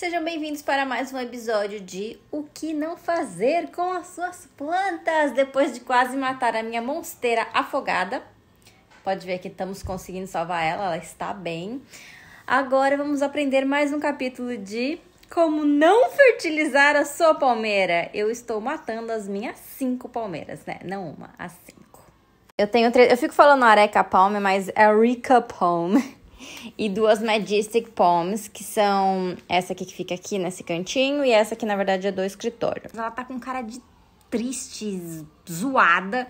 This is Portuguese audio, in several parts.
Sejam bem-vindos para mais um episódio de O que não fazer com as suas plantas depois de quase matar a minha monsteira afogada. Pode ver que estamos conseguindo salvar ela, ela está bem. Agora vamos aprender mais um capítulo de como não fertilizar a sua palmeira. Eu estou matando as minhas cinco palmeiras, né? Não uma, as cinco. Eu tenho eu fico falando areca palme, mas é rica palme e duas Majestic Palms, que são essa aqui que fica aqui nesse cantinho e essa que na verdade é do escritório. Ela tá com cara de triste, zoada.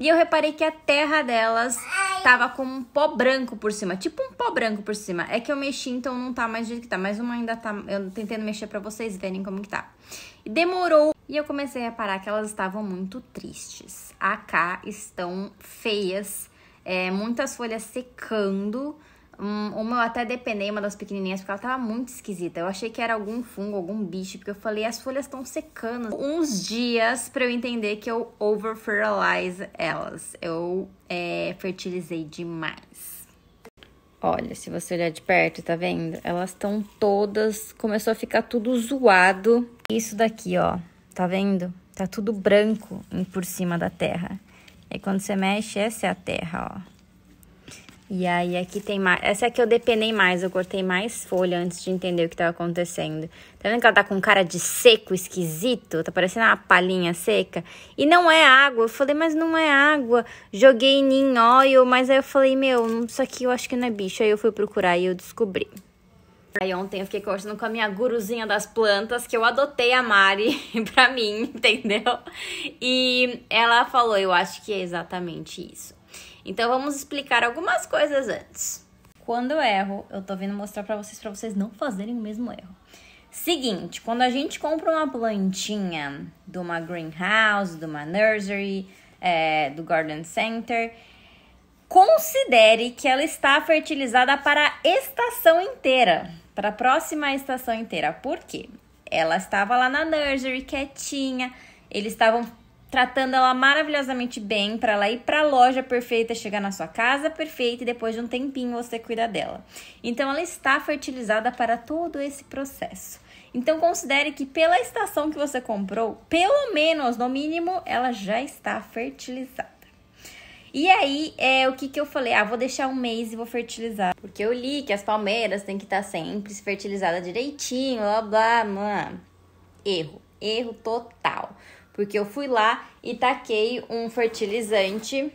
E eu reparei que a terra delas tava com um pó branco por cima. Tipo um pó branco por cima. É que eu mexi, então não tá mais do jeito que tá. Mas uma ainda tá... Eu tentando mexer pra vocês verem como que tá. E demorou. E eu comecei a reparar que elas estavam muito tristes. A cá estão feias. É, muitas folhas secando. Hum, uma eu até depenei, uma das pequenininhas, porque ela tava muito esquisita. Eu achei que era algum fungo, algum bicho, porque eu falei, as folhas estão secando. Uns dias para eu entender que eu over-fertilize elas. Eu é, fertilizei demais. Olha, se você olhar de perto, tá vendo? Elas estão todas. Começou a ficar tudo zoado. Isso daqui, ó. Tá vendo? Tá tudo branco por cima da terra. E quando você mexe, essa é a terra, ó. E aí aqui tem mais. Essa é aqui eu depenei mais, eu cortei mais folha antes de entender o que estava acontecendo. Tá vendo que ela tá com cara de seco, esquisito? Tá parecendo uma palhinha seca. E não é água. Eu falei, mas não é água. Joguei em óleo, mas aí eu falei, meu, isso aqui eu acho que não é bicho. Aí eu fui procurar e eu descobri. Aí ontem eu fiquei conversando com a minha guruzinha das plantas, que eu adotei a Mari pra mim, entendeu? E ela falou, eu acho que é exatamente isso. Então vamos explicar algumas coisas antes. Quando eu erro, eu tô vindo mostrar para vocês para vocês não fazerem o mesmo erro. Seguinte, quando a gente compra uma plantinha de uma greenhouse, de uma nursery, é, do garden center, considere que ela está fertilizada para a estação inteira, para a próxima estação inteira. Por quê? Ela estava lá na nursery quietinha, eles estavam tratando ela maravilhosamente bem para ela ir para a loja perfeita, chegar na sua casa perfeita e depois de um tempinho você cuida dela. Então ela está fertilizada para todo esse processo. Então considere que pela estação que você comprou, pelo menos no mínimo, ela já está fertilizada. E aí, é o que, que eu falei? Ah, vou deixar um mês e vou fertilizar. Porque eu li que as palmeiras têm que estar tá sempre fertilizadas direitinho, blá blá, mano. Erro, erro total porque eu fui lá e taquei um fertilizante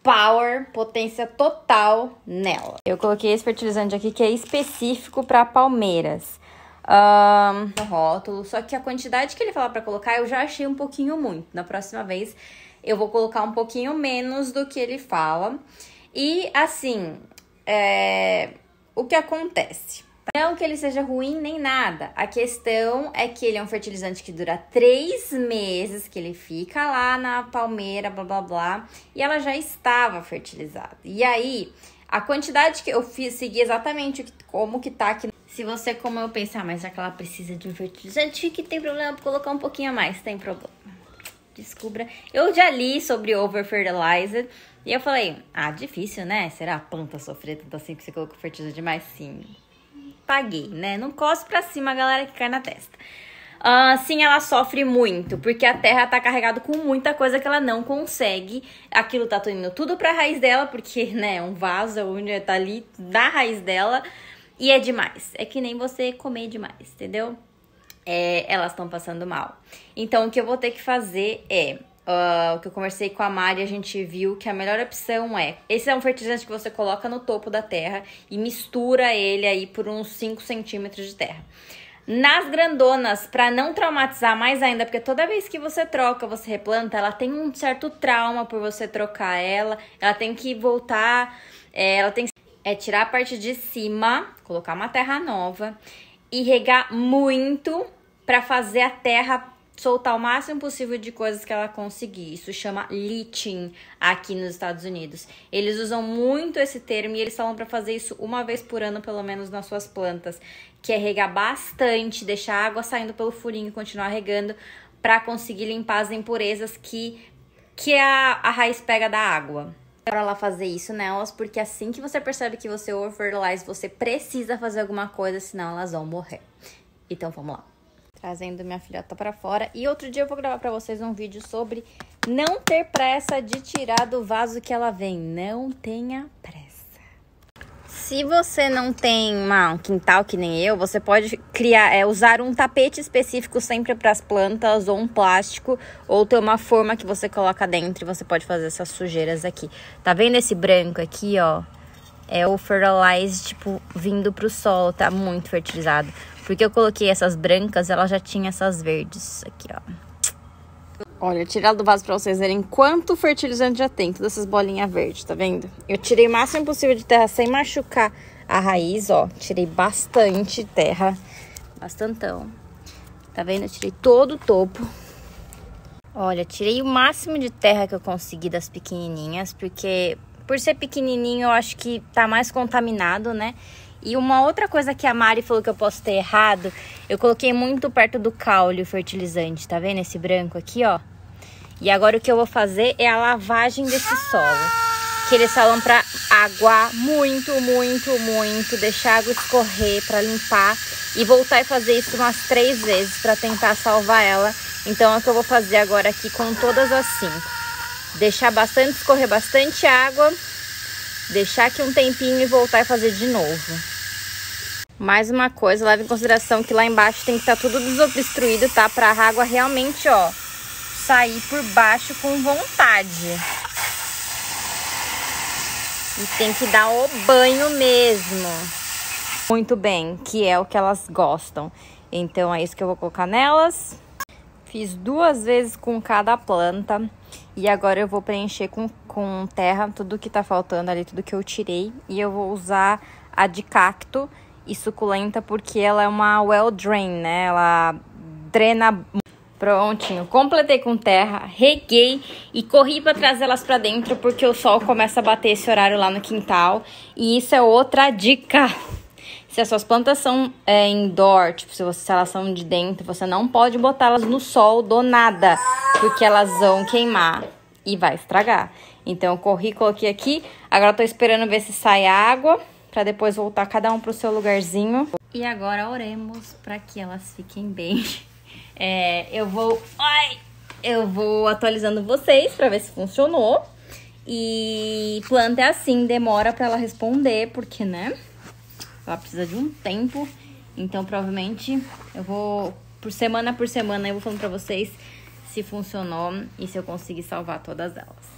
power, potência total nela. Eu coloquei esse fertilizante aqui que é específico para palmeiras. Um, no rótulo, só que a quantidade que ele fala para colocar eu já achei um pouquinho muito. Na próxima vez eu vou colocar um pouquinho menos do que ele fala. E assim, é, o que acontece? Não que ele seja ruim nem nada. A questão é que ele é um fertilizante que dura três meses, que ele fica lá na palmeira, blá blá blá, e ela já estava fertilizada. E aí, a quantidade que eu fiz, segui exatamente como que tá aqui. Se você, como eu, pensar, ah, mas já que ela precisa de um fertilizante, que tem problema colocar um pouquinho a mais, tem problema. Descubra. Eu já li sobre over-fertilizer e eu falei, ah, difícil, né? Será a planta sofrer tanto assim que você coloca fertilizante demais? Sim paguei, né? Não cospe pra cima, galera, que cai na testa. Uh, sim, ela sofre muito, porque a terra tá carregada com muita coisa que ela não consegue. Aquilo tá indo tudo pra raiz dela, porque, né, é um vaso onde tá ali da raiz dela. E é demais. É que nem você comer demais, entendeu? É, elas estão passando mal. Então, o que eu vou ter que fazer é uh, que eu conversei com a Mari, a gente viu que a melhor opção é. Esse é um fertilizante que você coloca no topo da terra e mistura ele aí por uns 5 centímetros de terra. Nas grandonas, para não traumatizar mais ainda, porque toda vez que você troca, você replanta, ela tem um certo trauma por você trocar ela, ela tem que voltar, é, ela tem que é, tirar a parte de cima, colocar uma terra nova e regar muito para fazer a terra soltar o máximo possível de coisas que ela conseguir. Isso chama leaching aqui nos Estados Unidos. Eles usam muito esse termo e eles falam para fazer isso uma vez por ano, pelo menos nas suas plantas, que é regar bastante, deixar a água saindo pelo furinho e continuar regando para conseguir limpar as impurezas que que a, a raiz pega da água para ela fazer isso nelas, porque assim que você percebe que você overfertilize, você precisa fazer alguma coisa, senão elas vão morrer. Então vamos lá trazendo minha filhota para fora. E outro dia eu vou gravar para vocês um vídeo sobre não ter pressa de tirar do vaso que ela vem. Não tenha pressa. Se você não tem uma, um quintal que nem eu, você pode criar, é, usar um tapete específico sempre para as plantas ou um plástico ou ter uma forma que você coloca dentro e você pode fazer essas sujeiras aqui. Tá vendo esse branco aqui, ó? é o fertilize, tipo, vindo pro solo, tá muito fertilizado. Porque eu coloquei essas brancas, ela já tinha essas verdes aqui, ó. Olha, tirar do vaso pra vocês verem quanto fertilizante já tem, todas essas bolinhas verdes, tá vendo? Eu tirei o máximo possível de terra sem machucar a raiz, ó. Tirei bastante terra, bastantão. Tá vendo? Eu tirei todo o topo. Olha, tirei o máximo de terra que eu consegui das pequenininhas, porque por ser pequenininho, eu acho que tá mais contaminado, né? E uma outra coisa que a Mari falou que eu posso ter errado, eu coloquei muito perto do caule o fertilizante, tá vendo esse branco aqui, ó? E agora o que eu vou fazer é a lavagem desse solo. Que eles falam pra aguar muito, muito, muito, deixar a água escorrer para limpar e voltar e fazer isso umas três vezes para tentar salvar ela. Então é o que eu vou fazer agora aqui com todas as cinco. Deixar bastante, escorrer bastante água, deixar aqui um tempinho e voltar e fazer de novo. Mais uma coisa, leve em consideração que lá embaixo tem que estar tá tudo desobstruído, tá? Para a água realmente, ó, sair por baixo com vontade. E tem que dar o banho mesmo. Muito bem, que é o que elas gostam. Então é isso que eu vou colocar nelas. Fiz duas vezes com cada planta. E agora eu vou preencher com, com terra tudo que tá faltando ali, tudo que eu tirei. E eu vou usar a de cacto e suculenta, porque ela é uma well drain, né? Ela drena... Prontinho, completei com terra, reguei e corri para trazer elas para dentro porque o sol começa a bater esse horário lá no quintal. E isso é outra dica. Se as suas plantas são é, indoor, tipo, se, você, se elas são de dentro, você não pode botá-las no sol do nada, porque elas vão queimar e vai estragar. Então, eu corri, coloquei aqui. Agora, eu tô esperando ver se sai água, pra depois voltar cada um pro seu lugarzinho. E agora, oremos para que elas fiquem bem. É, eu vou... Ai! Eu vou atualizando vocês pra ver se funcionou. E planta é assim, demora para ela responder, porque, né? Ela precisa de um tempo. Então, provavelmente, eu vou por semana por semana eu vou falando para vocês se funcionou e se eu consegui salvar todas elas.